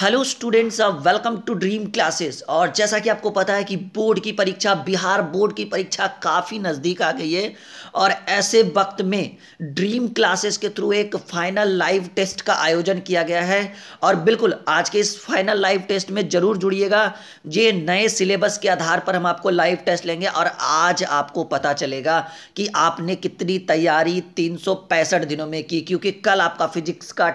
hello students welcome to dream classes और जैसा कि आपको पता है कि बोर्ड की परीक्षा बिहार बोर्ड की परीक्षा काफ़ी नज़दीक आ गई है और ऐसे वक्त में ड्रीम क्लासेस के थ्रू एक फाइनल लाइव टेस्ट का आयोजन किया गया है और बिल्कुल आज के इस फाइनल लाइव टेस्ट में ज़रूर जुड़िएगा ये नए सिलेबस के आधार पर हम आपको लाइव टेस्ट लेंगे और आज आपको पता चलेगा कि आपने कितनी तैयारी तीन दिनों में की क्योंकि कल आपका फिजिक्स का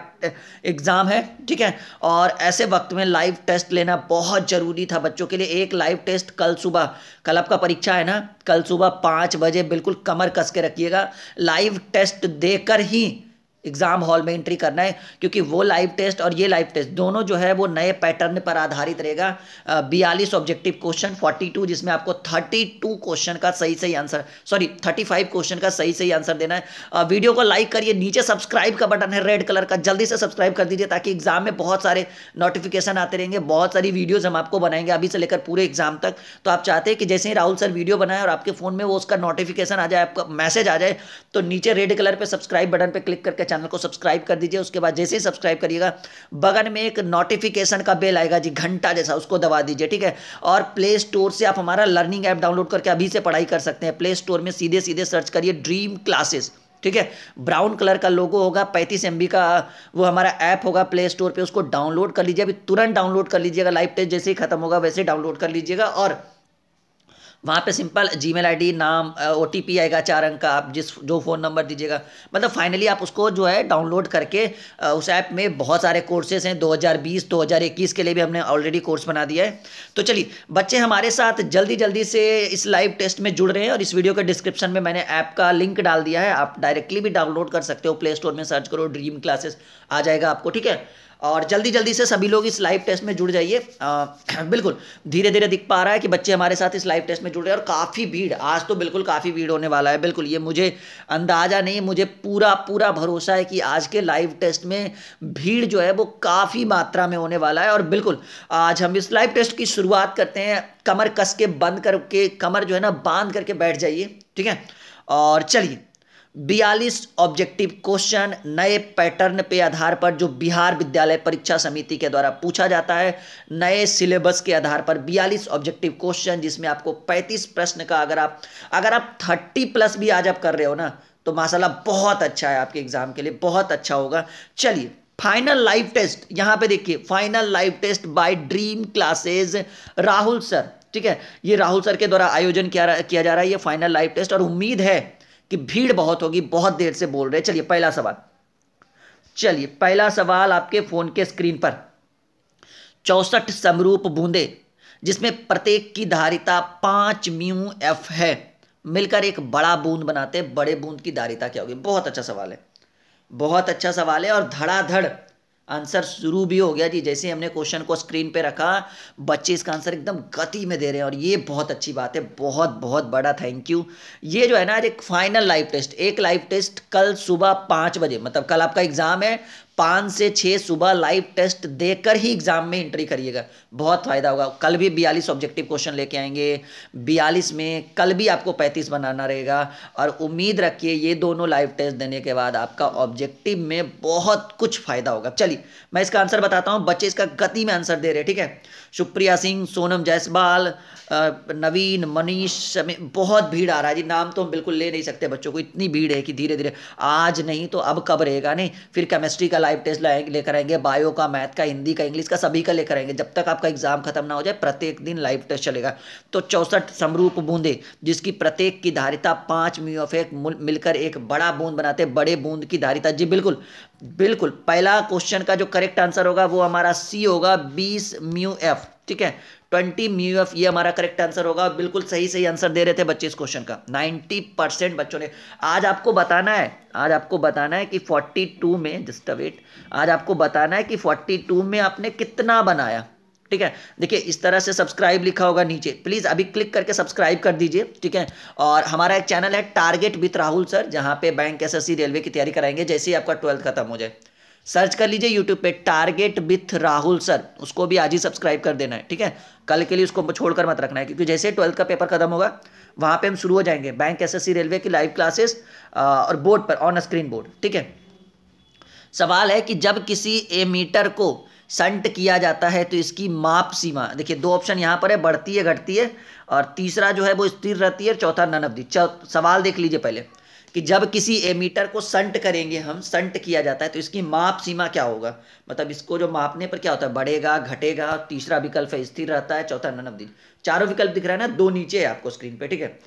एग्ज़ाम है ठीक है और ऐसे वक्त में लाइव टेस्ट लेना बहुत ज़रूरी था बच्चों के लिए एक लाइव टेस्ट कल सुबह कल आपका परीक्षा है ना कल सुबह पाँच बजे बिल्कुल कमर कस के रखिएगा लाइव टेस्ट देकर ही एग्ज़ाम हॉल में एंट्री करना है क्योंकि वो लाइव टेस्ट और ये लाइव टेस्ट दोनों जो है वो नए पैटर्न पर आधारित रहेगा बयालीस ऑब्जेक्टिव क्वेश्चन 42 जिसमें आपको 32 क्वेश्चन का सही सही आंसर सॉरी 35 क्वेश्चन का सही सही आंसर देना है वीडियो को लाइक करिए नीचे सब्सक्राइब का बटन है रेड कलर का जल्दी से सब्सक्राइब कर दीजिए ताकि एग्जाम में बहुत सारे नोटिफिकेशन आते रहेंगे बहुत सारी वीडियोज़ हम आपको बनाएंगे अभी से लेकर पूरे एग्जाम तक तो आप चाहते हैं कि जैसे ही राहुल सर वीडियो बनाए और आपके फ़ोन में वो उसका नोटिफिकेशन आ जाए आपका मैसेज आ जाए तो नीचे रेड कलर पर सब्सक्राइब बटन पर क्लिक करके चैनल को सब्सक्राइब कर दीजिए उसके बाद जैसे ही सब्सक्राइब करिएगा बगल में एक नोटिफिकेशन का बेल आएगा जी घंटा जैसा उसको दबा दीजिए ठीक है और प्ले स्टोर से आप हमारा लर्निंग ऐप डाउनलोड करके अभी से पढ़ाई कर सकते हैं प्ले स्टोर में सीधे सीधे सर्च करिए ड्रीम क्लासेस ठीक है ब्राउन कलर का लोगो होगा पैंतीस एम का वो हमारा ऐप होगा प्ले स्टोर पर उसको डाउनलोड कर लीजिए अभी तुरंत डाउनलोड कर लीजिएगा लाइव टेस्ट जैसे ही खत्म होगा वैसे डाउनलोड कर लीजिएगा और वहाँ पे सिंपल जी मेल नाम ओ आएगा चार अंक का आप जिस जो फ़ोन नंबर दीजिएगा मतलब फाइनली आप उसको जो है डाउनलोड करके उस ऐप में बहुत सारे कोर्सेज हैं 2020 2021 के लिए भी हमने ऑलरेडी कोर्स बना दिया है तो चलिए बच्चे हमारे साथ जल्दी जल्दी से इस लाइव टेस्ट में जुड़ रहे हैं और इस वीडियो के डिस्क्रिप्शन में मैंने ऐप का लिंक डाल दिया है आप डायरेक्टली भी डाउनलोड कर सकते हो प्ले स्टोर में सर्च करो ड्रीम क्लासेस आ जाएगा आपको ठीक है और जल्दी जल्दी से सभी लोग इस लाइव टेस्ट में जुड़ जाइए बिल्कुल धीरे धीरे दिख पा रहा है कि बच्चे हमारे साथ इस लाइव टेस्ट में जुड़ रहे हैं और काफ़ी भीड़ आज तो बिल्कुल काफ़ी भीड़ होने वाला है बिल्कुल ये मुझे अंदाज़ा नहीं मुझे पूरा पूरा भरोसा है कि आज के लाइव टेस्ट में भीड़ जो है वो काफ़ी मात्रा में होने वाला है और बिल्कुल आज हम इस लाइव टेस्ट की शुरुआत करते हैं कमर कस के बंद करके कमर जो है ना बांध करके बैठ जाइए ठीक है और चलिए बयालीस ऑब्जेक्टिव क्वेश्चन नए पैटर्न पे आधार पर जो बिहार विद्यालय परीक्षा समिति के द्वारा पूछा जाता है नए सिलेबस के आधार पर बयालीस ऑब्जेक्टिव क्वेश्चन जिसमें आपको पैंतीस प्रश्न का अगर आप अगर आप थर्टी प्लस भी आज आप कर रहे हो ना तो माशाला बहुत अच्छा है आपके एग्जाम के लिए बहुत अच्छा होगा चलिए फाइनल लाइव टेस्ट यहाँ पे देखिए final live test by dream classes Rahul sir ठीक है ये राहुल सर के द्वारा आयोजन किया किया जा रहा है ये फाइनल लाइव टेस्ट और उम्मीद है कि भीड़ बहुत होगी बहुत देर से बोल रहे चलिए पहला सवाल चलिए पहला सवाल आपके फोन के स्क्रीन पर चौसठ समरूप बूंदे जिसमें प्रत्येक की धारिता पांच म्यू एफ है मिलकर एक बड़ा बूंद बनाते बड़े बूंद की धारिता क्या होगी बहुत अच्छा सवाल है बहुत अच्छा सवाल है और धड़ाधड़ आंसर शुरू भी हो गया जी जैसे हमने क्वेश्चन को स्क्रीन पे रखा बच्चे इसका आंसर एकदम गति में दे रहे हैं और ये बहुत अच्छी बात है बहुत बहुत बड़ा थैंक यू ये जो है ना आज एक फाइनल लाइव टेस्ट एक लाइव टेस्ट कल सुबह पाँच बजे मतलब कल आपका एग्जाम है पाँच से छः सुबह लाइव टेस्ट देकर ही एग्जाम में एंट्री करिएगा बहुत फ़ायदा होगा कल भी बयालीस ऑब्जेक्टिव क्वेश्चन लेके आएंगे बयालीस में कल भी आपको पैंतीस बनाना रहेगा और उम्मीद रखिए ये दोनों लाइव टेस्ट देने के बाद आपका ऑब्जेक्टिव में बहुत कुछ फ़ायदा होगा चलिए मैं इसका आंसर बताता हूँ बच्चे इसका गति में आंसर दे रहे ठीक है सुप्रिया सिंह सोनम जायसवाल नवीन मनीष बहुत भीड़ आ रहा है जी नाम तो हम बिल्कुल ले नहीं सकते बच्चों को इतनी भीड़ है कि धीरे धीरे आज नहीं तो अब कब रहेगा नहीं फिर केमिस्ट्री का लाइव टेस्ट लेकर आएंगे बायो का मैथ का हिंदी का इंग्लिश का सभी का लेकर आएंगे जब तक आपका एग्जाम खत्म ना हो जाए प्रत्येक दिन लाइव टेस्ट चलेगा तो चौसठ समरूप बूंदे जिसकी प्रत्येक की धारिता पाँच म्यूफेक मिलकर एक बड़ा बूंद बनाते बड़े बूंद की धारिता जी बिल्कुल बिल्कुल पहला क्वेश्चन का जो करेक्ट आंसर होगा वो हमारा सी होगा बीस म्यू एफ ठीक है ट्वेंटी म्यू एफ ये हमारा करेक्ट आंसर होगा बिल्कुल सही सही आंसर दे रहे थे बच्चे इस क्वेश्चन का नाइन्टी परसेंट बच्चों ने आज आपको बताना है आज आपको बताना है कि फोर्टी टू में जस्ट वेट आज आपको बताना है कि फोर्टी टू में आपने कितना बनाया ठीक है देखिए इस तरह से सब्सक्राइब लिखा होगा नीचे प्लीज़ अभी क्लिक करके सब्सक्राइब कर दीजिए ठीक है और हमारा एक चैनल है टारगेट विथ राहुल सर जहां पे बैंक एस रेलवे की तैयारी कराएंगे जैसे ही आपका ट्वेल्थ खत्म हो जाए सर्च कर लीजिए यूट्यूब पे टारगेट विथ राहुल सर उसको भी आज ही सब्सक्राइब कर देना है ठीक है कल के लिए उसको छोड़कर मत रखना है क्योंकि जैसे ट्वेल्थ का पेपर खत्म होगा वहां पे हम शुरू हो जाएंगे बैंक एस रेलवे की लाइव क्लासेस और बोर्ड पर ऑन स्क्रीन बोर्ड ठीक है सवाल है कि जब किसी एमीटर को संट किया जाता है तो इसकी माप सीमा देखिए दो ऑप्शन यहाँ पर है बढ़ती है घटती है और तीसरा जो है वो स्थिर रहती है चौथा नन अवधि सवाल देख लीजिए पहले कि जब किसी एमीटर को संट करेंगे हम संट किया जाता है तो इसकी माप सीमा क्या होगा मतलब इसको जो मापने पर क्या होता है बढ़ेगा घटेगा तीसरा विकल्प है स्थिर रहता है चौथा नन अवधि चारों विकल्प दिख रहा है ना दो नीचे है आपको स्क्रीन पर ठीक है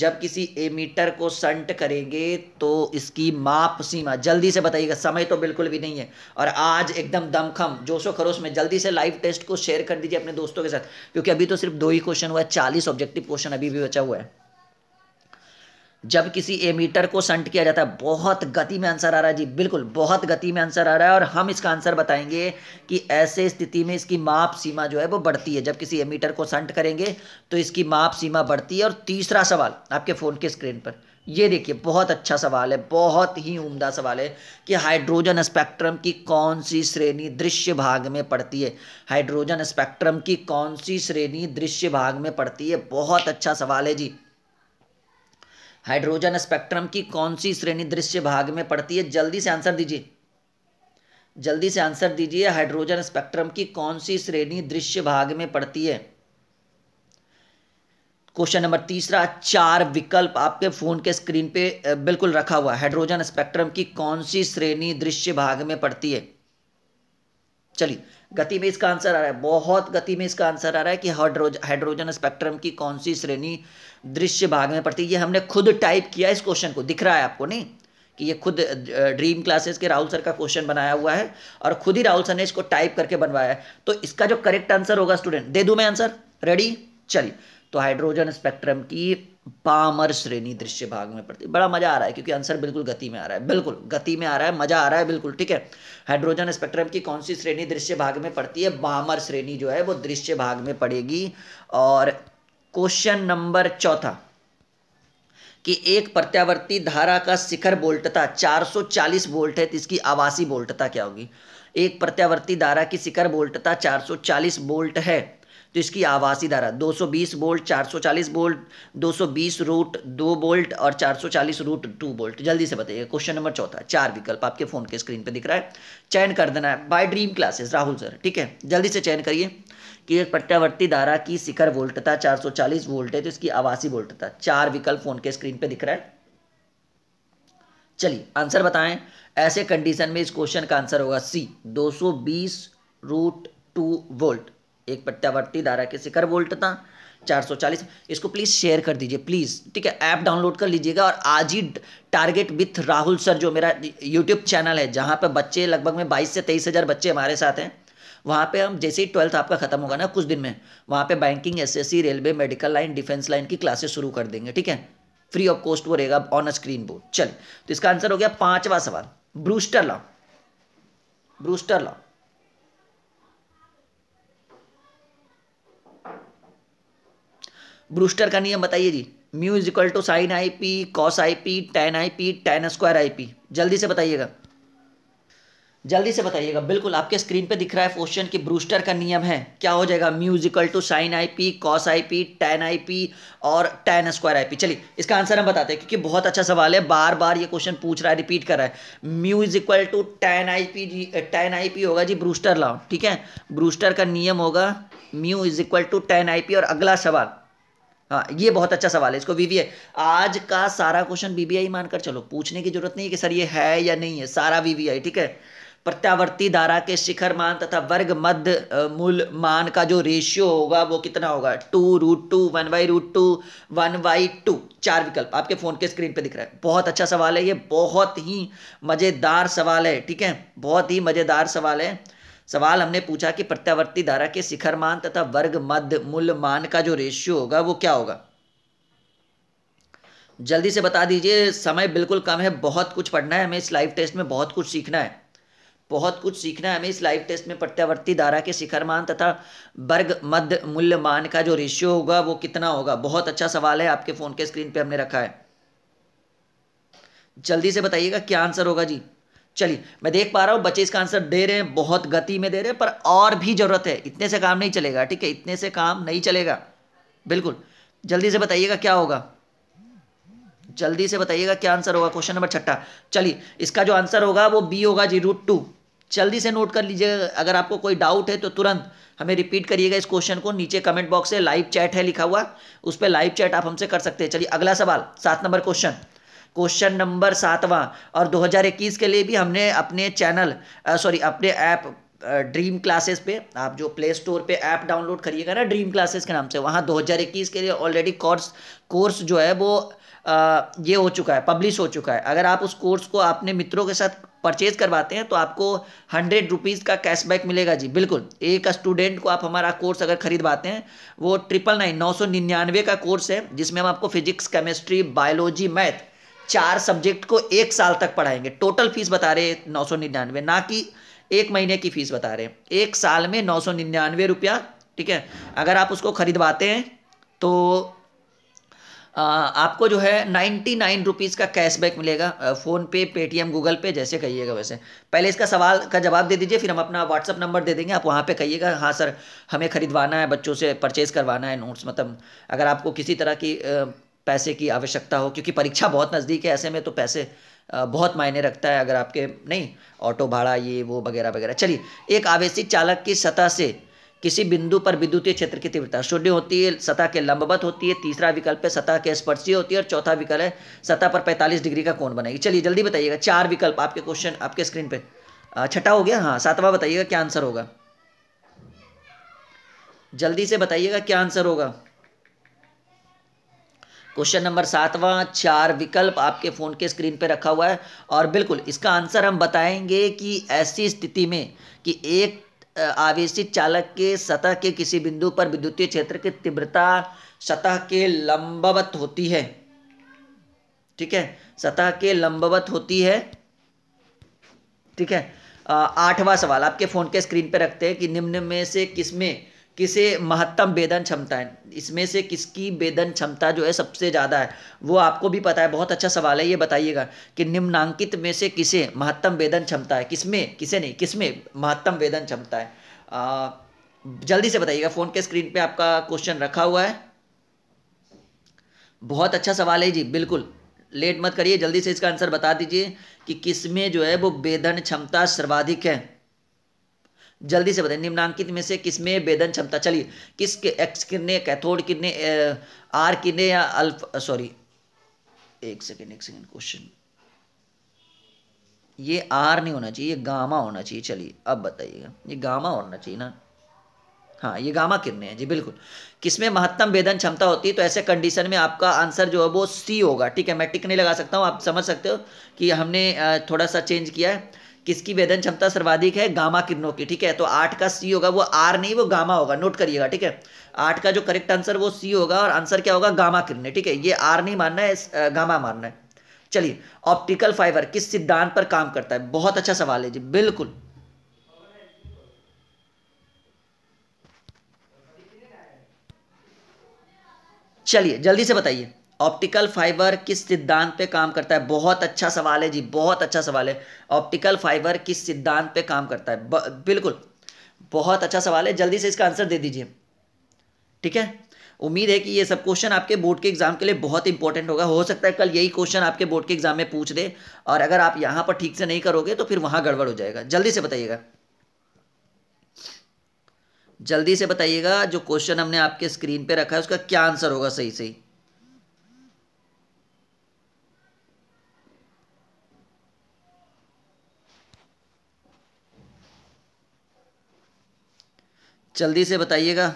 जब किसी एमीटर को संट करेंगे तो इसकी माप सीमा जल्दी से बताइएगा समय तो बिल्कुल भी नहीं है और आज एकदम दमखम जोशो खरोश में जल्दी से लाइव टेस्ट को शेयर कर दीजिए अपने दोस्तों के साथ क्योंकि अभी तो सिर्फ दो ही क्वेश्चन हुआ है चालीस ऑब्जेक्टिव क्वेश्चन अभी भी बचा हुआ है जब किसी एमीटर को संट किया जाता है बहुत गति में आंसर आ रहा है जी बिल्कुल बहुत गति में आंसर आ रहा है और हम इसका आंसर बताएंगे कि ऐसे स्थिति में इसकी माप सीमा जो है वो बढ़ती है जब किसी एमीटर को संट करेंगे तो इसकी माप सीमा बढ़ती है और तीसरा सवाल आपके फ़ोन के स्क्रीन पर ये देखिए बहुत अच्छा सवाल है बहुत ही उम्दा सवाल है कि हाइड्रोजन स्पेक्ट्रम की कौन सी श्रेणी दृश्य भाग में पड़ती है हाइड्रोजन स्पेक्ट्रम की कौन सी श्रेणी दृश्य भाग में पड़ती है बहुत अच्छा सवाल है जी हाइड्रोजन स्पेक्ट्रम की कौन सी श्रेणी दृश्य भाग में पड़ती है जल्दी से आंसर दीजिए जल्दी से आंसर दीजिए हाइड्रोजन स्पेक्ट्रम की कौन सी श्रेणी दृश्य भाग में पड़ती है क्वेश्चन नंबर तीसरा चार विकल्प आपके फोन के स्क्रीन पे बिल्कुल रखा हुआ है हाइड्रोजन स्पेक्ट्रम की कौन सी श्रेणी दृश्य भाग में पड़ती है चलिए गति में इसका आंसर आ रहा है बहुत गति में इसका आंसर आ रहा है कि हाइड्रोज हाइड्रोजन स्पेक्ट्रम की कौन सी श्रेणी दृश्य भाग में पड़ती है ये हमने खुद टाइप किया इस क्वेश्चन को दिख रहा है आपको नहीं कि ये खुद ड्रीम क्लासेस के राहुल सर का क्वेश्चन बनाया हुआ है और खुद ही राहुल सर ने इसको टाइप करके बनवाया है तो इसका जो करेक्ट आंसर होगा स्टूडेंट दे दू मैं आंसर रेडी चलिए तो हाइड्रोजन स्पेक्ट्रम की पामर श्रेणी दृश्य भाग में पड़ती है बड़ा मजा आ रहा है क्योंकि आंसर बिल्कुल गति में आ रहा है बिल्कुल गति में आ रहा है मजा आ रहा है बिल्कुल ठीक है हाइड्रोजन स्पेक्ट्रम की कौन सी श्रेणी दृश्य भाग में पड़ती है बामर श्रेणी जो है वो दृश्य भाग में पड़ेगी और क्वेश्चन नंबर चौथा कि एक प्रत्यावर्ती धारा का शिखर बोल्टता चार वोल्ट है तो इसकी आवासीय बोल्टता क्या होगी एक प्रत्यावर्ती धारा की शिखर बोल्टता चार वोल्ट है तो इसकी आवासी धारा 220 बोल्ट 440 बोल्ट 220 रूट दो बोल्ट और 440 रूट टू बोल्ट जल्दी से बताइए क्वेश्चन नंबर चौथा चार विकल्प आपके फ़ोन के स्क्रीन पे दिख रहा है चयन कर देना है by dream classes Rahul sir ठीक है जल्दी से चयन करिए कि एक प्रत्यावर्ती धारा की शिखर वोल्टता 440 वोल्ट है तो इसकी आवासी वोल्टता चार विकल्प फ़ोन के स्क्रीन पर दिख रहा है चलिए आंसर बताएं ऐसे कंडीशन में इस क्वेश्चन का आंसर होगा सी 220 रूट टू वोल्ट एक प्रत्यावर्ती धारा के शिखर वोल्ट था 440 इसको प्लीज़ शेयर कर दीजिए प्लीज़ ठीक है ऐप डाउनलोड कर लीजिएगा और आज ही टारगेट विथ राहुल सर जो मेरा यूट्यूब चैनल है जहाँ पर बच्चे लगभग में बाईस से तेईस हज़ार बच्चे हमारे साथ हैं वहाँ पे हम जैसे ही ट्वेल्थ आपका खत्म होगा ना कुछ दिन में वहाँ पे banking SSC railway medical line defence line की क्लासेस शुरू कर देंगे ठीक है फ्री ऑफ कॉस्ट वो रहेगा ऑन स्क्रीन बोर्ड चलिए तो इसका आंसर हो गया पांचवा सवाल Brewster law Brewster law Brewster का नियम बताइए जी mu is equal to sine I P cos I P tan I P tan square I P जल्दी से बताइएगा जल्दी से बताइएगा बिल्कुल आपके स्क्रीन पे दिख रहा है क्वेश्चन की ब्रूस्टर का नियम है क्या हो जाएगा mu is equal to sine I P cos I P tan I P और टेन स्क्वायर आई पी चलिए इसका आंसर हम बताते हैं क्योंकि बहुत अच्छा सवाल है बार बार ये क्वेश्चन पूछ रहा है रिपीट कर रहा है mu is equal to tan I P जी टेन आई पी होगा जी ब्रूस्टर लाओ ठीक है ब्रूस्टर का नियम होगा mu is equal to tan I P और अगला सवाल हाँ ये बहुत अच्छा सवाल है इसको वीवीआई आज का सारा क्वेश्चन बीबीआई मानकर चलो पूछने की जरूरत नहीं है कि सर ये है या नहीं है सारा वीवीआई ठीक है प्रत्यावर्ती धारा के शिखर मान तथा वर्ग मध्य मूल मान का जो रेशियो होगा वो कितना होगा two root two one by root two one by two चार विकल्प आपके फ़ोन के स्क्रीन पे दिख रहा है बहुत अच्छा सवाल है ये बहुत ही मज़ेदार सवाल है ठीक है बहुत ही मज़ेदार सवाल है सवाल हमने पूछा कि प्रत्यावर्ती धारा के शिखर मान तथा वर्ग मध्य मूल मान का जो रेशियो होगा वो क्या होगा जल्दी से बता दीजिए समय बिल्कुल कम है बहुत कुछ पढ़ना है हमें इस लाइव टेस्ट में बहुत कुछ सीखना है बहुत कुछ सीखना है हमें इस लाइव टेस्ट में प्रत्यावर्ती धारा के शिखर मान तथा वर्ग मध्य मूल्य मान का जो रेशियो होगा वो कितना होगा बहुत अच्छा सवाल है आपके फ़ोन के स्क्रीन पे हमने रखा है जल्दी से बताइएगा क्या आंसर होगा जी चलिए मैं देख पा रहा हूँ बच्चे इसका आंसर दे रहे हैं बहुत गति में दे रहे हैं पर और भी ज़रूरत है इतने से काम नहीं चलेगा ठीक है इतने से काम नहीं चलेगा बिल्कुल जल्दी से बताइएगा क्या होगा जल्दी से बताइएगा क्या आंसर होगा क्वेश्चन नंबर छठा चलिए इसका जो आंसर होगा वो बी होगा जी रूट टू जल्दी से नोट कर लीजिएगा अगर आपको कोई डाउट है तो तुरंत हमें रिपीट करिएगा इस क्वेश्चन को नीचे कमेंट बॉक्स से लाइव चैट है लिखा हुआ उस पर लाइव चैट आप हमसे कर सकते हैं चलिए अगला सवाल सात नंबर क्वेश्चन क्वेश्चन नंबर सातवां और 2021 के लिए भी हमने अपने चैनल सॉरी अपने ऐप ड्रीम क्लासेस पे आप जो प्ले स्टोर पे ऐप डाउनलोड करिएगा ना ड्रीम क्लासेस के नाम से वहाँ 2021 के लिए ऑलरेडी कोर्स कोर्स जो है वो आ, ये हो चुका है पब्लिश हो चुका है अगर आप उस कोर्स को अपने मित्रों के साथ परचेज करवाते हैं तो आपको हंड्रेड रुपीज़ का कैशबैक मिलेगा जी बिल्कुल एक स्टूडेंट को आप हमारा कोर्स अगर खरीदवाते हैं वो ट्रिपल नाइन नौ सौ निन्यानवे का कोर्स है जिसमें हम आपको फिजिक्स केमिस्ट्री बायोलॉजी मैथ चार सब्जेक्ट को एक साल तक पढ़ाएंगे टोटल फीस बता रहे नौ सौ निन्यानवे ना कि एक महीने की फीस बता रहे हैं एक साल में नौ सौ निन्यानवे रुपया ठीक है अगर आप उसको खरीदवाते हैं तो आ, आपको जो है नाइन्टी नाइन रुपीज़ का कैशबैक मिलेगा PhonePe Paytm Google pay जैसे कहिएगा वैसे पहले इसका सवाल का जवाब दे दीजिए फिर हम अपना व्हाट्सअप नंबर दे देंगे आप वहाँ पे कहिएगा हाँ सर हमें ख़रीदवाना है बच्चों से परचेज़ करवाना है नोट्स मतलब अगर आपको किसी तरह की पैसे की आवश्यकता हो क्योंकि परीक्षा बहुत नज़दीक है ऐसे में तो पैसे बहुत मायने रखता है अगर आपके नहीं ऑटो भाड़ा ये वो वगैरह वगैरह चलिए एक आवेशित चालक की सतह से किसी बिंदु पर विद्युतीय क्षेत्र की तीव्रता शून्य होती है सतह के लंबवत होती है तीसरा विकल्प है सतह के स्पर्शीय होती है और चौथा विकल्प है सतह पर 45 डिग्री का कोण बनाएगी चलिए जल्दी बताइएगा चार विकल्प आपके क्वेश्चन आपके स्क्रीन पे छठा हो गया हाँ सातवां बताइएगा क्या आंसर होगा जल्दी से बताइएगा क्या आंसर होगा क्वेश्चन नंबर सातवां चार विकल्प आपके फ़ोन के स्क्रीन पर रखा हुआ है और बिल्कुल इसका आंसर हम बताएंगे कि ऐसी स्थिति में कि एक आवेशित चालक के सतह के किसी बिंदु पर विद्युतीय क्षेत्र की तीव्रता सतह के लंबवत होती है ठीक है सतह के लंबवत होती है ठीक है आठवां सवाल आपके फ़ोन के स्क्रीन पर रखते हैं कि निम्न में से किसमें किसे महत्तम वेदन क्षमता है इसमें से किसकी वेदन क्षमता जो है सबसे ज़्यादा है वो आपको भी पता है बहुत अच्छा सवाल है ये बताइएगा कि निम्नांकित में से किसे महत्तम वेदन क्षमता है किसमें किसे नहीं किसमें महत्तम वेदन क्षमता है आ, जल्दी से बताइएगा फ़ोन के स्क्रीन पे आपका क्वेश्चन रखा हुआ है बहुत अच्छा सवाल है जी बिल्कुल लेट मत करिए जल्दी से इसका आंसर बता दीजिए कि किसमें जो है वो वेदन क्षमता सर्वाधिक है जल्दी से बताइए निम्नांकित में से किसमें वेदन क्षमता चलिए किसके एक्स किरने कैथोड किरने आर किरने या अल्फ सॉरी एक सेकेंड एक सेकेंड क्वेश्चन ये आर नहीं होना चाहिए ये गामा होना चाहिए चलिए अब बताइएगा ये गामा होना चाहिए ना हाँ ये गामा किरने हैं जी बिल्कुल किसमें महत्तम वेदन क्षमता होती है तो ऐसे कंडीशन में आपका आंसर जो है वो सी होगा ठीक है मैं टिक नहीं लगा सकता हूँ आप समझ सकते हो कि हमने थोड़ा सा चेंज किया है किसकी वेदन क्षमता सर्वाधिक है गामा किरणों की ठीक है तो आठ का सी होगा वो आर नहीं वो गामा होगा नोट करिएगा ठीक है आठ का जो करेक्ट आंसर वो सी होगा और आंसर क्या होगा गामा किरणें ठीक है ये आर नहीं मानना है गामा मानना है चलिए ऑप्टिकल फाइबर किस सिद्धांत पर काम करता है बहुत अच्छा सवाल है जी बिल्कुल चलिए जल्दी से बताइए ऑप्टिकल फाइबर किस सिद्धांत पे काम करता है बहुत अच्छा सवाल है जी बहुत अच्छा सवाल है ऑप्टिकल फाइबर किस सिद्धांत पे काम करता है बिल्कुल बहुत अच्छा सवाल है जल्दी से इसका आंसर दे दीजिए ठीक है उम्मीद है कि ये सब क्वेश्चन आपके बोर्ड के एग्जाम के लिए बहुत इंपॉर्टेंट होगा हो सकता है कल यही क्वेश्चन आपके बोर्ड के एग्जाम में पूछ दे और अगर आप यहाँ पर ठीक से नहीं करोगे तो फिर वहां गड़बड़ हो जाएगा जल्दी से बताइएगा जल्दी से बताइएगा जो क्वेश्चन हमने आपके स्क्रीन पे रखा है उसका क्या आंसर होगा सही सही जल्दी से बताइएगा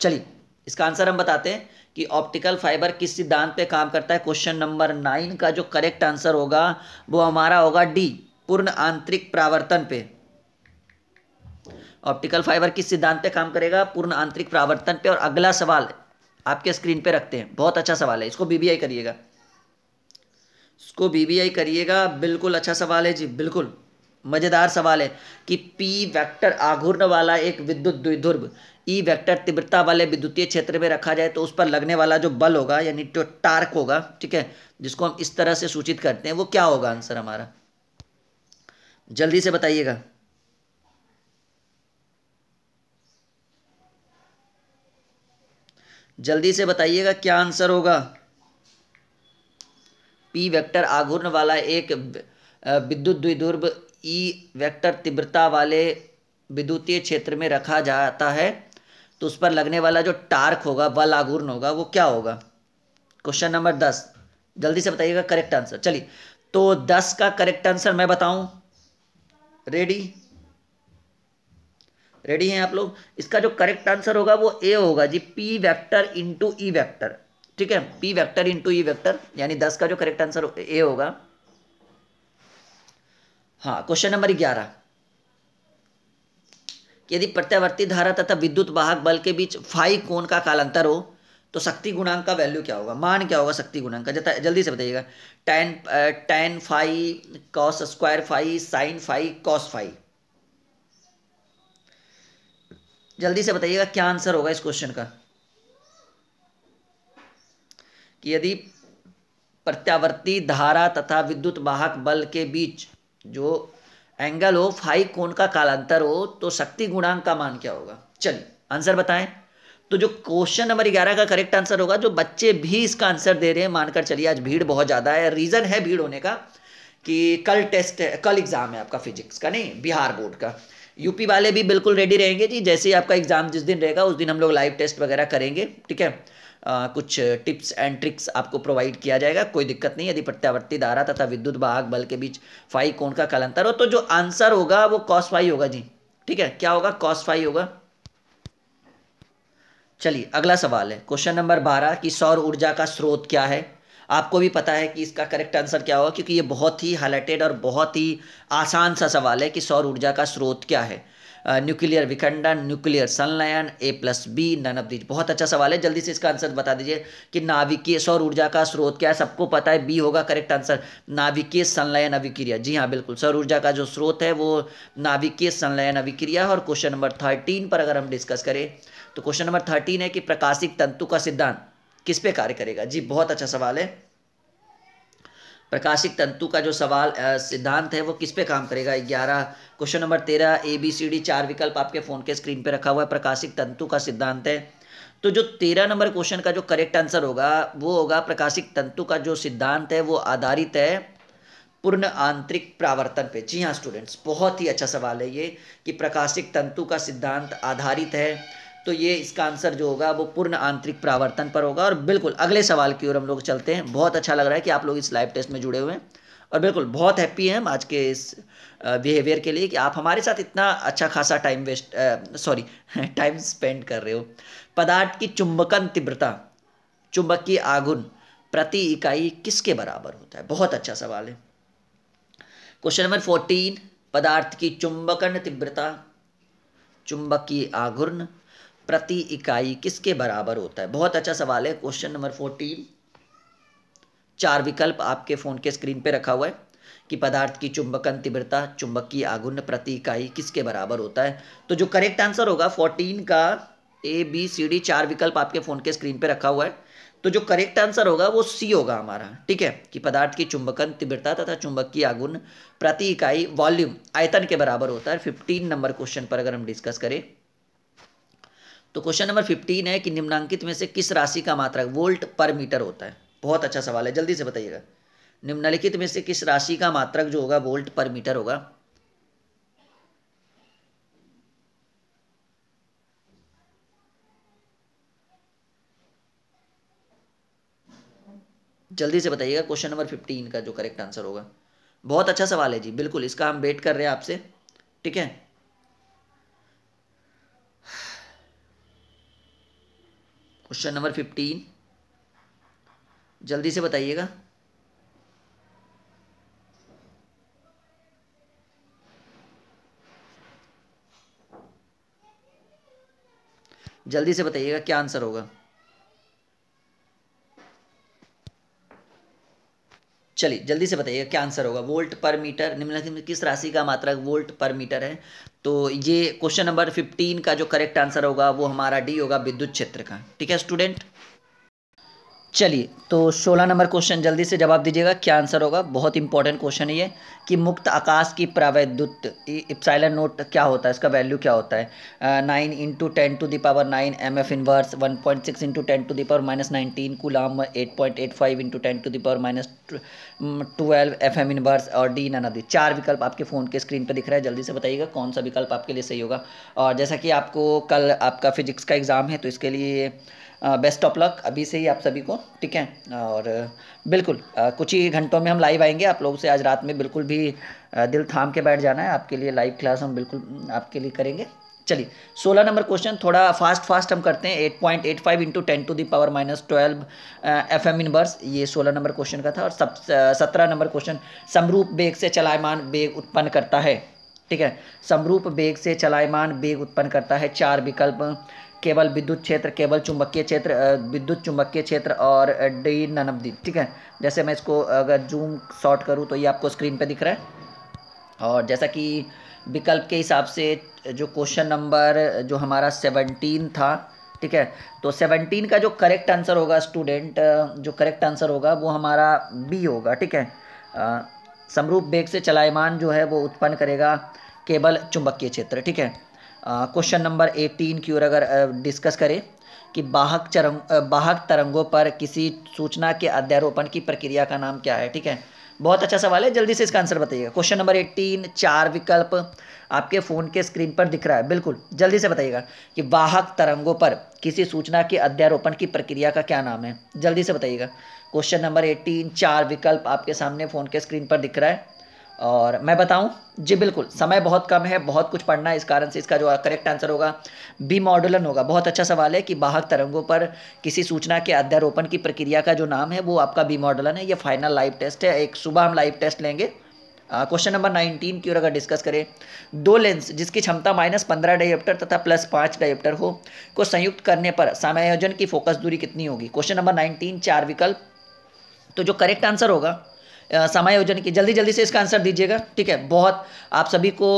चलिए इसका आंसर हम बताते हैं कि ऑप्टिकल फाइबर किस सिद्धांत पे काम करता है क्वेश्चन नंबर नाइन का जो करेक्ट आंसर होगा वो हमारा होगा डी पूर्ण आंतरिक प्रावर्तन पे ऑप्टिकल फाइबर किस सिद्धांत पे काम करेगा पूर्ण आंतरिक प्रावर्तन पे और अगला सवाल आपके स्क्रीन पे रखते हैं बहुत अच्छा सवाल है इसको बीबीआई करिएगा इसको बीबीआई करिएगा बिल्कुल अच्छा सवाल है जी बिल्कुल मज़ेदार सवाल है कि पी वेक्टर आघूर्ण वाला एक विद्युत द्विध्रुव ई e वेक्टर तीव्रता वाले विद्युतीय क्षेत्र में रखा जाए तो उस पर लगने वाला जो बल होगा यानी जो टार्क होगा ठीक है जिसको हम इस तरह से सूचित करते हैं वो क्या होगा आंसर हमारा जल्दी से बताइएगा जल्दी से बताइएगा क्या आंसर होगा पी वेक्टर आघूर्ण वाला एक विद्युत द्विध्रुव ई e वेक्टर तीव्रता वाले विद्युतीय क्षेत्र में रखा जाता है तो उस पर लगने वाला जो टार्क होगा बल आघूर्ण होगा वो क्या होगा क्वेश्चन नंबर दस जल्दी से बताइएगा करेक्ट आंसर चलिए तो दस का करेक्ट आंसर मैं बताऊं रेडी रेडी हैं आप लोग इसका जो करेक्ट आंसर होगा वो ए होगा जी P vector into E vector ठीक है P vector into E vector यानी दस का जो करेक्ट आंसर ए होगा हाँ क्वेश्चन नंबर ग्यारह यदि प्रत्यावर्ती धारा तथा विद्युत वाहक बल के बीच फाइव कोण का कालांतर हो तो शक्ति गुणांक का वैल्यू क्या होगा मान क्या होगा शक्ति गुणांक का जल्दी से बताइएगा tan tan five cos square five sine five cos five जल्दी से बताइएगा क्या आंसर होगा इस क्वेश्चन का कि यदि प्रत्यावर्ती धारा तथा विद्युत वाहक बल के बीच जो एंगल हो फाइव कोण का कालांतर हो तो शक्ति गुणांक का मान क्या होगा चलिए आंसर बताएं तो जो क्वेश्चन नंबर ग्यारह का करेक्ट आंसर होगा जो बच्चे भी इसका आंसर दे रहे हैं मानकर चलिए आज भीड़ बहुत ज़्यादा है रीज़न है भीड़ होने का कि कल टेस्ट है कल एग्ज़ाम है आपका फिजिक्स का नहीं बिहार बोर्ड का यूपी वाले भी बिल्कुल रेडी रहेंगे जी जैसे ही आपका एग्ज़ाम जिस दिन रहेगा उस दिन हम लोग लाइव टेस्ट वगैरह करेंगे ठीक है आ, कुछ टिप्स एंड ट्रिक्स आपको प्रोवाइड किया जाएगा कोई दिक्कत नहीं यदि प्रत्यावर्ती धारा तथा विद्युत वाहक बल के बीच फाई कोण का कलंतर हो तो जो आंसर होगा वो कॉस फाई होगा जी ठीक है क्या होगा कॉस फाई होगा चलिए अगला सवाल है क्वेश्चन नंबर बारह की सौर ऊर्जा का स्रोत क्या है आपको भी पता है कि इसका करेक्ट आंसर क्या होगा क्योंकि ये बहुत ही हाईलाइटेड और बहुत ही आसान सा सवाल है कि सौर ऊर्जा का स्रोत क्या है न्यूक्लियर uh, विखंडन न्यूक्लियर संलयन A plus B none of these बहुत अच्छा सवाल है जल्दी से इसका आंसर बता दीजिए कि नाभिकीय सौर ऊर्जा का स्रोत क्या है सबको पता है बी होगा करेक्ट आंसर नाभिकीय संलयन अभिक्रिया जी हाँ बिल्कुल सौर ऊर्जा का जो स्रोत है वो नाभिकीय संलयन अभिक्रिया और क्वेश्चन नंबर थर्टीन पर अगर हम डिस्कस करें तो क्वेश्चन नंबर थर्टीन है कि प्रकाशिक तंतु का सिद्धांत किस पे कार्य करेगा जी बहुत अच्छा सवाल है प्रकाशिक तंतु का जो सवाल सिद्धांत है वो किस पे काम करेगा ग्यारह क्वेश्चन नंबर तेरह ए बी सी डी चार विकल्प आपके फ़ोन के स्क्रीन पे रखा हुआ है प्रकाशिक तंतु का सिद्धांत है तो जो तेरह नंबर क्वेश्चन का जो करेक्ट आंसर होगा वो होगा प्रकाशिक तंतु का जो सिद्धांत है वो आधारित है पूर्ण आंतरिक प्रावर्तन पे जी हाँ स्टूडेंट्स बहुत ही अच्छा सवाल है ये कि प्रकाशिक तंतु का सिद्धांत आधारित है तो ये इसका आंसर जो होगा वो पूर्ण आंतरिक प्रावर्तन पर होगा और बिल्कुल अगले सवाल की ओर हम लोग चलते हैं बहुत अच्छा लग रहा है कि आप लोग इस लाइव टेस्ट में जुड़े हुए हैं और बिल्कुल बहुत हैप्पी हैं हम आज के इस बिहेवियर के लिए कि आप हमारे साथ इतना अच्छा खासा time waste sorry time spend कर रहे हो पदार्थ की चुंबकन तीव्रता की आगुन प्रति इकाई किसके बराबर होता है बहुत अच्छा सवाल है क्वेश्चन नंबर फोर्टीन पदार्थ की चुंबकन तीव्रता की आघूर्ण प्रति इकाई किसके बराबर होता है बहुत अच्छा सवाल है क्वेश्चन नंबर फोर्टीन चार विकल्प आपके फ़ोन के स्क्रीन पे रखा हुआ है कि पदार्थ की चुंबकन तीव्रता चुंबक की आगुन प्रति इकाई किसके बराबर होता है तो जो करेक्ट आंसर होगा फोर्टीन का ए बी सी डी चार विकल्प आपके फ़ोन के स्क्रीन पे रखा हुआ है तो जो करेक्ट आंसर होगा वो सी होगा हमारा ठीक है कि पदार्थ की चुंबकन तीव्रता तथा चुंबक की आगुन प्रति इकाई वॉल्यूम आयतन के बराबर होता है फिफ्टीन नंबर क्वेश्चन पर अगर हम डिस्कस करें तो क्वेश्चन नंबर फिफ्टीन है कि निम्नांकित में से किस राशि का मात्रक वोल्ट पर मीटर होता है बहुत अच्छा सवाल है जल्दी से बताइएगा निम्नलिखित में से किस राशि का मात्रक जो होगा वोल्ट पर मीटर होगा जल्दी से बताइएगा क्वेश्चन नंबर फिफ्टीन का जो करेक्ट आंसर होगा बहुत अच्छा सवाल है जी बिल्कुल इसका हम वेट कर रहे हैं आपसे ठीक है क्वेश्चन नंबर फिफ्टीन जल्दी से बताइएगा जल्दी से बताइएगा क्या आंसर होगा चलिए जल्दी से बताइएगा क्या आंसर होगा वोल्ट पर मीटर निम्नलिखित में किस राशि का मात्रक वोल्ट पर मीटर है तो ये क्वेश्चन नंबर फिफ्टीन का जो करेक्ट आंसर होगा वो हमारा डी होगा विद्युत क्षेत्र का ठीक है स्टूडेंट चलिए तो सोलह नंबर क्वेश्चन जल्दी से जवाब दीजिएगा क्या आंसर होगा बहुत इंपॉर्टेंट क्वेश्चन है ये कि मुक्त आकाश की प्रावैद्युत इप्साइलन नोट क्या होता है इसका वैल्यू क्या होता है nine into ten to the power nine M F inverse one point six into ten to the power minus nineteen coulomb eight point eight five into ten to the power minus twelve F M inverse और D ना दी चार विकल्प आपके phone के screen पर दिख रहा है जल्दी से बताइएगा कौन सा विकल्प आपके लिए सही होगा और जैसा कि आपको कल आपका फिजिक्स का एग्ज़ाम है तो इसके लिए बेस्ट ऑफ लक अभी से ही आप सभी को ठीक है और बिल्कुल कुछ ही घंटों में हम लाइव आएंगे आप लोगों से आज रात में बिल्कुल भी दिल थाम के बैठ जाना है आपके लिए लाइव क्लास हम बिल्कुल आपके लिए करेंगे चलिए सोलह नंबर क्वेश्चन थोड़ा फास्ट फास्ट हम करते हैं eight point eight five into ten to the power minus twelve F M inverse ये सोलह नंबर क्वेश्चन का था और सब सत्रह नंबर क्वेश्चन समरूप बेग से चलायमान बेग उत्पन्न करता है ठीक है समरूप बेग से चलायमान बेग उत्पन्न करता है चार विकल्प केवल विद्युत क्षेत्र केवल चुंबकीय क्षेत्र विद्युत चुंबकीय क्षेत्र और डी ननबदी ठीक है जैसे मैं इसको अगर जूम शॉर्ट करूँ तो ये आपको स्क्रीन पर दिख रहा है और जैसा कि विकल्प के हिसाब से जो क्वेश्चन नंबर जो हमारा सेवनटीन था ठीक है तो सेवनटीन का जो करेक्ट आंसर होगा स्टूडेंट जो करेक्ट आंसर होगा वो हमारा बी होगा ठीक है समरूप बेग से चलायमान जो है वो उत्पन्न करेगा केवल चुंबकीय क्षेत्र ठीक है क्वेश्चन नंबर एटीन की ओर अगर डिस्कस करें कि बाहक चरंग बाहक तरंगों पर किसी सूचना के अध्यारोपण की प्रक्रिया का नाम क्या है ठीक है बहुत अच्छा सवाल है जल्दी से इसका आंसर बताइएगा क्वेश्चन नंबर एट्टीन चार विकल्प आपके फ़ोन के स्क्रीन पर दिख रहा है बिल्कुल जल्दी से बताइएगा कि वाहक तरंगों पर किसी सूचना के अध्यारोपण की प्रक्रिया का क्या नाम है जल्दी से बताइएगा क्वेश्चन नंबर एट्टीन चार विकल्प आपके सामने फ़ोन के स्क्रीन पर दिख रहा है और मैं बताऊं जी बिल्कुल समय बहुत कम है बहुत कुछ पढ़ना है इस कारण से इसका जो करेक्ट आंसर होगा बी मॉडुलन होगा बहुत अच्छा सवाल है कि बाहक तरंगों पर किसी सूचना के अध्यारोपण की प्रक्रिया का जो नाम है वो आपका बी मॉडुलन है ये फाइनल लाइव टेस्ट है एक सुबह हम लाइव टेस्ट लेंगे क्वेश्चन नंबर नाइनटीन की ओर अगर डिस्कस करें दो लेंस जिसकी क्षमता माइनस पंद्रह डायप्टर तथा प्लस पाँच डायप्टर हो को संयुक्त करने पर समायोजन की फोकस दूरी कितनी होगी क्वेश्चन नंबर नाइनटीन चार विकल्प तो जो करेक्ट आंसर होगा समायोजन की जल्दी जल्दी से इसका आंसर दीजिएगा ठीक है बहुत आप सभी को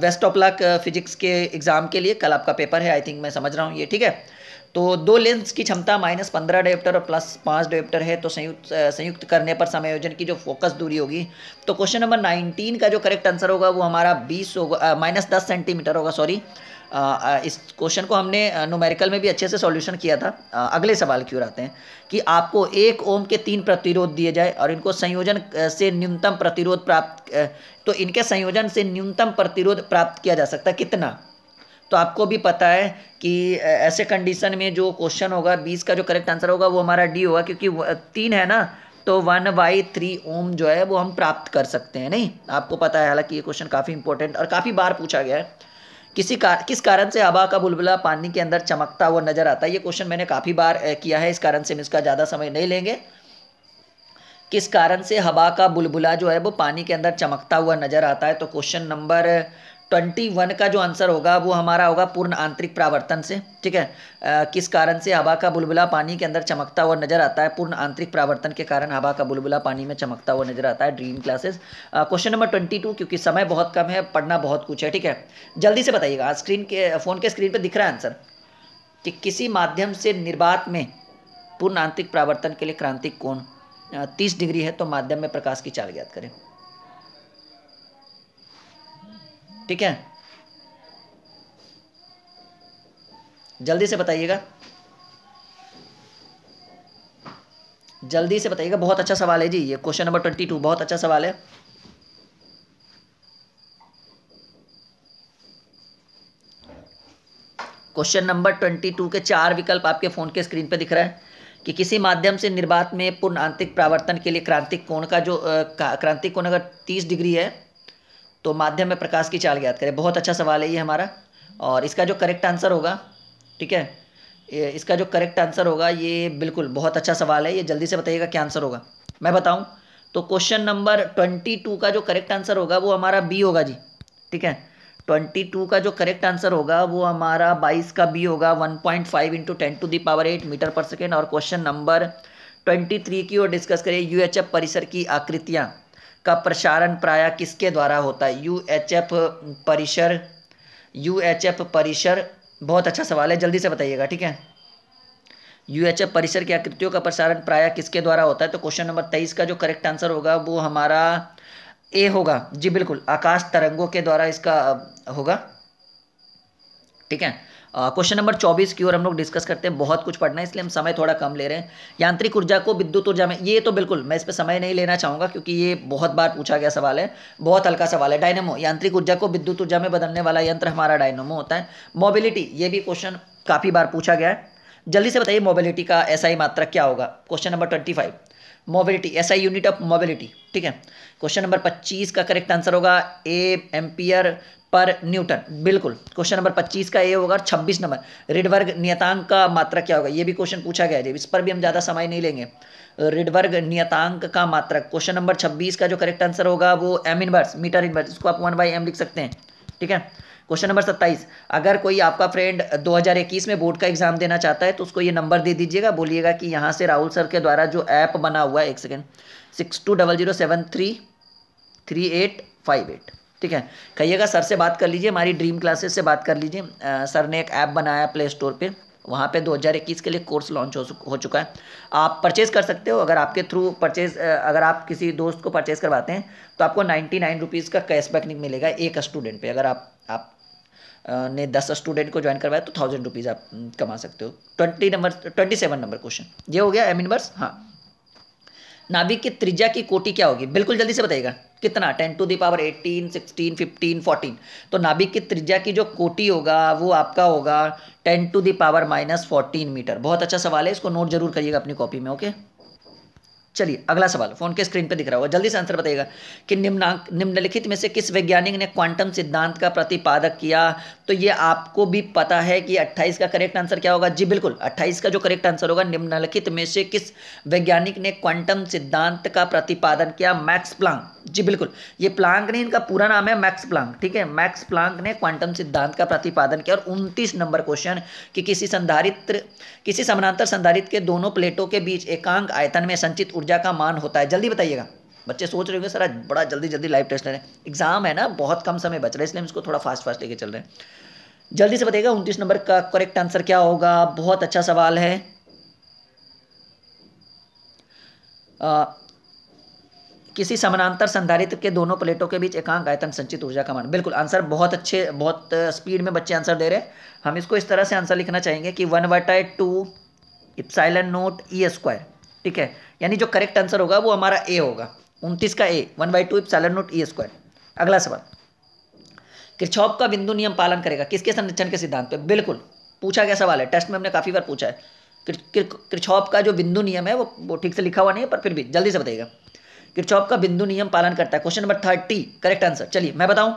वेस्ट ऑफ लक फिजिक्स के एग्ज़ाम के लिए कल आपका पेपर है आई थिंक मैं समझ रहा हूँ ये ठीक है तो दो लेंस की क्षमता माइनस पंद्रह डेप्टर और प्लस पाँच डेप्टर है तो संयुक्त संयुक्त करने पर समायोजन की जो फोकस दूरी होगी तो क्वेश्चन नंबर नाइनटीन का जो करेक्ट आंसर होगा वो हमारा बीस होगा माइनस दस सेंटीमीटर होगा सॉरी इस क्वेश्चन को हमने नोमेरिकल में भी अच्छे से सॉल्यूशन किया था अगले सवाल क्यों आते हैं कि आपको एक ओम के तीन प्रतिरोध दिए जाए और इनको संयोजन से न्यूनतम प्रतिरोध प्राप्त तो इनके संयोजन से न्यूनतम प्रतिरोध प्राप्त किया जा सकता है कितना तो आपको भी पता है कि ऐसे कंडीशन में जो क्वेश्चन होगा बीस का जो करेक्ट आंसर होगा वो हमारा डी होगा क्योंकि तीन है ना तो वन बाई थ्री ओम जो है वो हम प्राप्त कर सकते हैं नहीं आपको पता है हालांकि ये क्वेश्चन काफ़ी इंपॉर्टेंट और काफ़ी बार पूछा गया है किसी कार किस कारण से हवा का बुलबुला पानी के अंदर चमकता हुआ नजर आता है ये क्वेश्चन मैंने काफ़ी बार किया है इस कारण से हम इसका ज़्यादा समय नहीं लेंगे किस कारण से हवा का बुलबुला जो है वो पानी के अंदर चमकता हुआ नजर आता है तो क्वेश्चन नंबर ट्वेंटी वन का जो आंसर होगा वो हमारा होगा पूर्ण आंतरिक प्रावर्तन से ठीक है आ, किस कारण से हवा का बुलबुला पानी के अंदर चमकता हुआ नजर आता है पूर्ण आंतरिक प्रावर्तन के कारण हवा का बुलबुला पानी में चमकता हुआ नजर आता है Dream Classes question number twenty two क्योंकि समय बहुत कम है पढ़ना बहुत कुछ है ठीक है जल्दी से बताइएगा स्क्रीन के फ़ोन के स्क्रीन पर दिख रहा है आंसर कि किसी माध्यम से निर्बात में पूर्ण आंतरिक प्रावर्तन के लिए क्रांतिक कोण तीस डिग्री है तो माध्यम में प्रकाश की चाल ज्ञात करें ठीक है जल्दी से बताइएगा जल्दी से बताइएगा बहुत अच्छा सवाल है जी ये क्वेश्चन नंबर ट्वेंटी टू बहुत अच्छा सवाल है क्वेश्चन नंबर ट्वेंटी टू के चार विकल्प आपके फ़ोन के स्क्रीन पर दिख रहा है कि किसी माध्यम से निर्बाध में पूर्ण आंतरिक प्रावर्तन के लिए क्रांतिक कोण का जो क्रांतिक कोण अगर तीस डिग्री है तो माध्यम में प्रकाश की चाल ज्ञात करें बहुत अच्छा सवाल है ये हमारा और इसका जो करेक्ट आंसर होगा ठीक है इसका जो करेक्ट आंसर होगा ये बिल्कुल बहुत अच्छा सवाल है ये जल्दी से बताइएगा क्या आंसर होगा मैं बताऊं तो क्वेश्चन नंबर ट्वेंटी टू का जो करेक्ट आंसर होगा वो हमारा बी होगा जी ठीक है ट्वेंटी टू का जो करेक्ट आंसर होगा वो हमारा बाईस का बी होगा one point five into ten to power eight metre पर सेकेंड और क्वेश्चन नंबर ट्वेंटी थ्री की ओर डिस्कस करें एफ परिसर की आकृतियाँ का प्रसारण प्रायः किसके द्वारा होता है यू एच एफ परिसर यू एच एफ परिसर बहुत अच्छा सवाल है जल्दी से बताइएगा ठीक है यू एच एफ परिसर की आकृतियों का प्रसारण प्रायः किसके द्वारा होता है तो क्वेश्चन नंबर तेईस का जो करेक्ट आंसर होगा वो हमारा ए होगा जी बिल्कुल आकाश तरंगों के द्वारा इसका होगा ठीक है क्वेश्चन नंबर चौबीस की ओर हम लोग डिस्कस करते हैं बहुत कुछ पढ़ना है इसलिए हम समय थोड़ा कम ले रहे हैं यांत्रिक ऊर्जा को विद्युत ऊर्जा में ये तो बिल्कुल मैं इस पर समय नहीं लेना चाहूँगा क्योंकि ये बहुत बार पूछा गया सवाल है बहुत हल्का सवाल है डायनेमो यांत्रिक ऊर्जा को विद्युत ऊर्जा में बदलने वाला यंत्र हमारा डायनेमो होता है मोबिलिटी ये भी क्वेश्चन काफ़ी बार पूछा गया है जल्दी से बताइए मोबिलिटी का ही मात्रा क्या होगा question number twenty five mobility SI unit of mobility ठीक है क्वेश्चन नंबर पच्चीस का करेक्ट आंसर होगा ए एम्पियर पर न्यूटन बिल्कुल क्वेश्चन नंबर 25 का ये होगा और 26 नंबर रिडवर्ग नियतांक का मात्रक क्या होगा ये भी क्वेश्चन पूछा गया है इस पर भी हम ज़्यादा समय नहीं लेंगे रिडवर्ग नियतांक का मात्रक क्वेश्चन नंबर 26 का जो करेक्ट आंसर होगा वो एम इनवर्स मीटर इनवर्स इसको आप वन बाई एम लिख सकते हैं ठीक है क्वेश्चन नंबर सत्ताईस अगर कोई आपका फ्रेंड 2021 में बोर्ड का एग्जाम देना चाहता है तो उसको ये नंबर दे दीजिएगा बोलिएगा कि यहाँ से राहुल सर के द्वारा जो ऐप बना हुआ है एक second six two double zero seven three three eight five eight ठीक है कहिएगा सर से बात कर लीजिए हमारी ड्रीम क्लासेस से बात कर लीजिए सर ने एक ऐप बनाया प्ले स्टोर पर वहाँ पे 2021 के लिए कोर्स लॉन्च हो हो चुका है आप परचेज़ कर सकते हो अगर आपके थ्रू परचेज़ अगर आप किसी दोस्त को परचेज़ करवाते हैं तो आपको नाइन्टी नाइन रुपीज़ का कैशबैक नहीं मिलेगा एक स्टूडेंट पे अगर आप आप ने दस स्टूडेंट को ज्वाइन करवाया तो थाउजेंड रुपीज़ आप कमा सकते हो twenty number twenty seven number question ये हो गया एम इनवर्स हाँ नाभिक की त्रिज्या की कोटि क्या होगी बिल्कुल जल्दी से बताइएगा कितना ten to power eighteen sixteen fifteen fourteen तो नाभिक की त्रिज्या की जो कोटि होगा वो आपका होगा ten to the power minus fourteen metre बहुत अच्छा सवाल है इसको नोट जरूर करिएगा अपनी कॉपी में ओके चलिए अगला सवाल फोन के स्क्रीन पर दिख रहा होगा जल्दी से आंसर बताइएगा कि निम्नांक निम्नलिखित में से किस वैज्ञानिक ने क्वांटम सिद्धांत का प्रतिपादक किया तो ये आपको भी पता है कि 28 का करेक्ट आंसर क्या होगा जी बिल्कुल 28 का जो करेक्ट आंसर होगा निम्नलिखित में से किस वैज्ञानिक ने क्वांटम सिद्धांत का प्रतिपादन किया मैक्स प्लांक जी बिल्कुल ये प्लांक ने इनका पूरा नाम है मैक्स प्लांक ठीक है मैक्स प्लांक ने क्वांटम सिद्धांत का प्रतिपादन किया और उनतीस नंबर क्वेश्चन कि किसी संधारित्र किसी समानांतर संधारित्र के दोनों प्लेटों के बीच एकांक आयतन में संचित ऊर्जा का मान होता है जल्दी बताइएगा बच्चे सोच रहे होंगे सर आज बड़ा जल्दी जल्दी लाइव टेस्ट लेना एग्जाम है ना बहुत कम समय बच रहा है इसलिए हम इसको थोड़ा फास्ट फास्ट लेके चल रहे हैं जल्दी से बताइएगा उनतीस नंबर का करेक्ट आंसर क्या होगा बहुत अच्छा सवाल है आ, किसी समानांतर संधारित्र के दोनों प्लेटों के बीच एकांक आयतन संचित ऊर्जा का मान बिल्कुल आंसर बहुत अच्छे बहुत स्पीड में बच्चे आंसर दे रहे हैं हम इसको इस तरह से आंसर लिखना चाहेंगे कि one by two epsilon naught E square ठीक है यानी जो करेक्ट आंसर होगा वो हमारा ए होगा उनतीस का A one by two epsilon naught E square अगला सवाल किरछॉप का बिंदु नियम पालन करेगा किसके संरक्षण के सिद्धांत पे बिल्कुल पूछा गया सवाल है टेस्ट में हमने काफ़ी बार पूछा है किरछॉप का जो बिंदु नियम है वो वो ठीक से लिखा हुआ नहीं है पर फिर भी जल्दी से बताइएगा किरछॉप का बिंदु नियम पालन करता है question number thirty correct answer चलिए मैं बताऊँ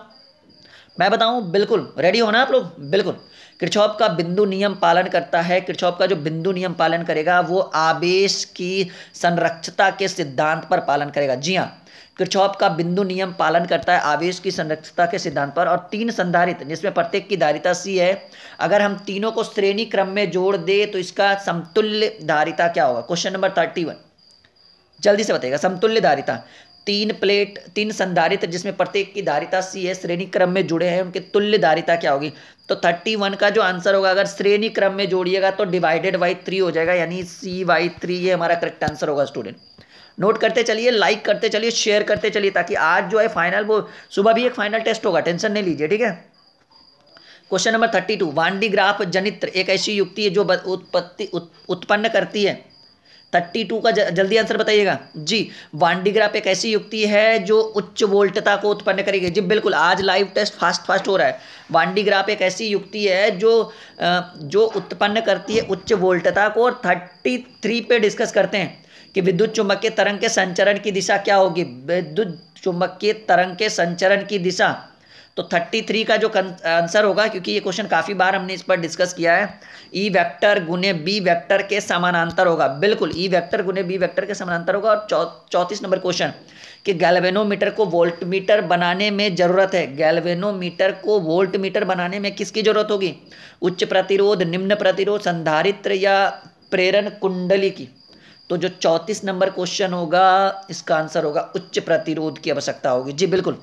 मैं बताऊं बिल्कुल रेडी होना आप लोग बिल्कुल किरछॉप का बिंदु नियम पालन करता है किरछॉप का जो बिंदु नियम पालन करेगा वो आवेश की संरक्षता के सिद्धांत पर पालन करेगा जी हाँ किरछॉप का बिंदु नियम पालन करता है आवेश की संरक्षता के सिद्धांत पर और तीन संधारित जिसमें प्रत्येक की धारिता सी है अगर हम तीनों को श्रेणी क्रम में जोड़ दे तो इसका समतुल्य धारिता क्या होगा क्वेश्चन नंबर थर्टी जल्दी से बताएगा समतुल्य धारिता तीन प्लेट तीन संधारित जिसमें प्रत्येक की धारिता सी है श्रेणी क्रम में जुड़े हैं उनकी तुल्य धारिता क्या होगी तो थर्टी वन का जो आंसर होगा अगर श्रेणी क्रम में जोड़िएगा तो डिवाइडेड बाई थ्री हो जाएगा यानी सी बाई थ्री ये हमारा करेक्ट आंसर होगा स्टूडेंट नोट करते चलिए लाइक करते चलिए शेयर करते चलिए ताकि आज जो है फाइनल वो सुबह भी एक फाइनल टेस्ट होगा टेंशन नहीं लीजिए ठीक है question number thirty two Van de Graaff जनित्र एक ऐसी युक्ति है जो उत्पत्ति उत, उत्पन्न करती है थर्टी टू का जल्दी आंसर बताइएगा जी वांडीग्राफ एक ऐसी युक्ति है जो उच्च वोल्टता को उत्पन्न करेगी जी बिल्कुल आज लाइव टेस्ट फास्ट फास्ट हो रहा है वांडीग्राफ एक ऐसी युक्ति है जो जो उत्पन्न करती है उच्च वोल्टता को और थर्टी थ्री पे डिस्कस करते हैं कि विद्युत चुंबक के तरंग के संचरण की दिशा क्या होगी विद्युत चुंबक के तरंग के संचरण की दिशा तो 33 का जो आंसर होगा क्योंकि ये क्वेश्चन काफ़ी बार हमने इस पर डिस्कस किया है ई e वेक्टर गुने बी वेक्टर के समानांतर होगा बिल्कुल ई e वेक्टर गुने बी वेक्टर के समानांतर होगा और चौ चौंतीस नंबर क्वेश्चन कि गैल्वेनोमीटर को वोल्टमीटर बनाने में ज़रूरत है गैल्वेनोमीटर को वोल्टमीटर बनाने में किसकी ज़रूरत होगी उच्च प्रतिरोध निम्न प्रतिरोध संधारित्र या प्रेरण कुंडली की तो जो चौंतीस नंबर क्वेश्चन होगा इसका आंसर होगा उच्च प्रतिरोध की आवश्यकता होगी जी बिल्कुल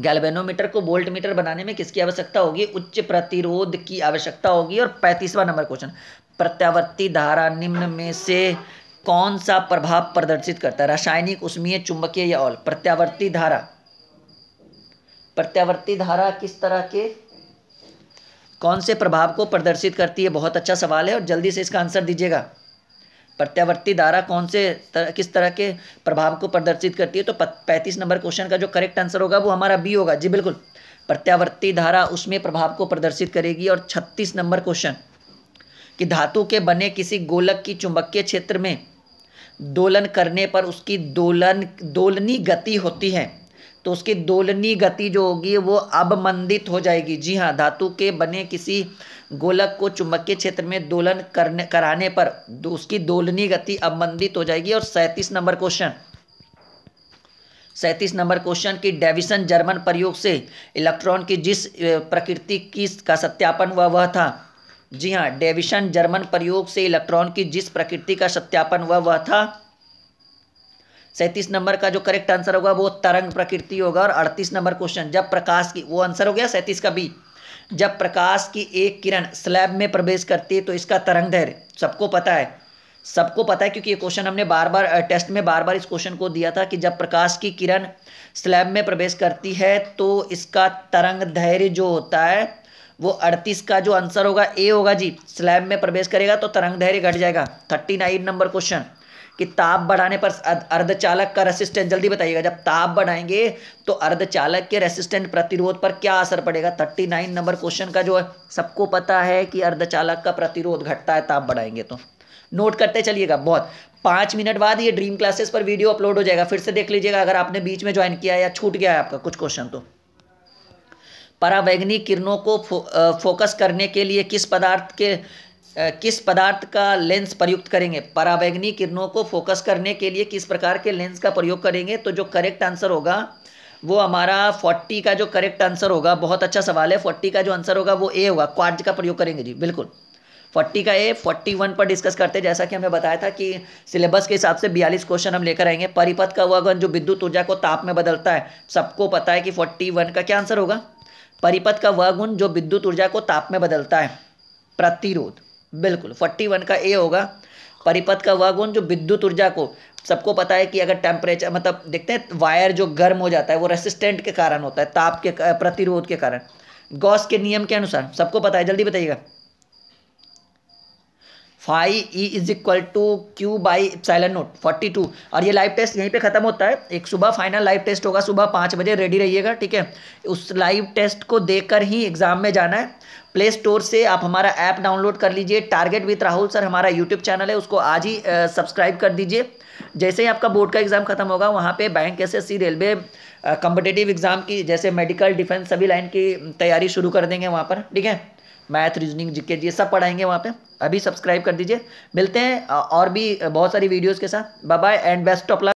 गैल्वेनोमीटर को बोल्ट मीटर बनाने में किसकी आवश्यकता होगी उच्च प्रतिरोध की आवश्यकता होगी और पैंतीसवां नंबर क्वेश्चन प्रत्यावर्ती धारा निम्न में से कौन सा प्रभाव प्रदर्शित करता है रासायनिक उष्मीय चुंबकीय या और प्रत्यावर्ती धारा प्रत्यावर्ती धारा किस तरह के कौन से प्रभाव को प्रदर्शित करती है बहुत अच्छा सवाल है और जल्दी से इसका आंसर दीजिएगा प्रत्यावर्ती धारा कौन से तर, किस तरह के प्रभाव को प्रदर्शित करती है तो पैंतीस नंबर क्वेश्चन का जो करेक्ट आंसर होगा वो हमारा बी होगा जी बिल्कुल प्रत्यावर्ती धारा उसमें प्रभाव को प्रदर्शित करेगी और छत्तीस नंबर क्वेश्चन कि धातु के बने किसी गोलक की चुंबकीय क्षेत्र में दोलन करने पर उसकी दोलन दोलनी गति होती है तो उसकी दोलनी गति जो होगी वो मंदित हो जाएगी जी हाँ धातु के बने किसी गोलक को चुंबकीय क्षेत्र में दोलन करने कराने पर दो, उसकी दोलनी गति अवमंदित हो जाएगी और सैंतीस नंबर क्वेश्चन सैंतीस नंबर क्वेश्चन की डेविसन जर्मन प्रयोग से इलेक्ट्रॉन की जिस प्रकृति की का सत्यापन हुआ वह था जी हाँ डेविसन जर्मन प्रयोग से इलेक्ट्रॉन की जिस प्रकृति का सत्यापन हुआ वह था सैंतीस नंबर का जो करेक्ट आंसर होगा वो तरंग प्रकृति होगा और अड़तीस नंबर क्वेश्चन जब प्रकाश की वो आंसर हो गया सैंतीस का बी जब प्रकाश की एक किरण स्लैब में प्रवेश करती है तो इसका तरंग धैर्य सबको पता है सबको पता है क्योंकि ये क्वेश्चन हमने बार बार टेस्ट में बार बार इस क्वेश्चन को दिया था कि जब प्रकाश की किरण स्लैब में प्रवेश करती है तो इसका तरंग धैर्य जो होता है वो अड़तीस का जो आंसर होगा ए होगा जी स्लैब में प्रवेश करेगा तो तरंग धैर्य घट जाएगा थर्टी नाइन नंबर क्वेश्चन कि ताप बढ़ाने पर अर्धचालक का रेसिस्टेंस जल्दी बताइएगा जब ताप बढ़ाएंगे तो अर्धचालक के रेसिस्टेंट प्रतिरोध पर क्या असर पड़ेगा थर्टी नाइन नंबर क्वेश्चन का जो है सबको पता है कि अर्धचालक का प्रतिरोध घटता है ताप बढ़ाएंगे तो नोट करते चलिएगा बहुत पाँच मिनट बाद ये ड्रीम क्लासेस पर वीडियो अपलोड हो जाएगा फिर से देख लीजिएगा अगर आपने बीच में ज्वाइन किया या छूट गया है आपका कुछ क्वेश्चन तो परावैग्निक किरणों को फो, आ, फोकस करने के लिए किस पदार्थ के किस पदार्थ का लेंस प्रयुक्त करेंगे पराबैगनी किरणों को फोकस करने के लिए किस प्रकार के लेंस का प्रयोग करेंगे तो जो करेक्ट आंसर होगा वो हमारा फोर्टी का जो करेक्ट आंसर होगा बहुत अच्छा सवाल है फोर्टी का जो आंसर होगा वो ए होगा क्वार्ट का प्रयोग करेंगे जी बिल्कुल फोर्टी का ए फोर्टी वन पर डिस्कस करते हैं जैसा कि हमें बताया था कि सिलेबस के हिसाब से बयालीस क्वेश्चन हम लेकर आएंगे परिपथ का वगन जो विद्युत ऊर्जा को ताप में बदलता है सबको पता है कि फोर्टी वन का क्या आंसर होगा परिपथ का वह गुण जो विद्युत ऊर्जा को ताप में बदलता है प्रतिरोध बिल्कुल फोर्टी वन का ए होगा परिपथ का वह गुण जो विद्युत ऊर्जा को सबको पता है कि अगर टेम्परेचर मतलब देखते हैं वायर जो गर्म हो जाता है वो रेसिस्टेंट के कारण होता है ताप के प्रतिरोध के कारण गॉस के नियम के अनुसार सबको पता है जल्दी बताइएगा five E is equal to Q by epsilon naught forty two और ये लाइव टेस्ट यहीं पे ख़त्म होता है एक सुबह फाइनल लाइव टेस्ट होगा सुबह पाँच बजे रेडी रहिएगा ठीक है उस लाइव टेस्ट को देखकर ही एग्ज़ाम में जाना है प्ले स्टोर से आप हमारा ऐप डाउनलोड कर लीजिए टारगेट विथ राहुल सर हमारा यूट्यूब चैनल है उसको आज ही सब्सक्राइब कर दीजिए जैसे ही आपका बोर्ड का एग्ज़ाम खत्म होगा वहाँ पे bank S railway competitive exam की जैसे मेडिकल डिफेंस सभी लाइन की तैयारी शुरू कर देंगे वहाँ पर ठीक है मैथ रीजनिंग जिके ये सब पढ़ाएंगे वहाँ पे अभी सब्सक्राइब कर दीजिए मिलते हैं और भी बहुत सारी वीडियोज़ के साथ bye bye and best of luck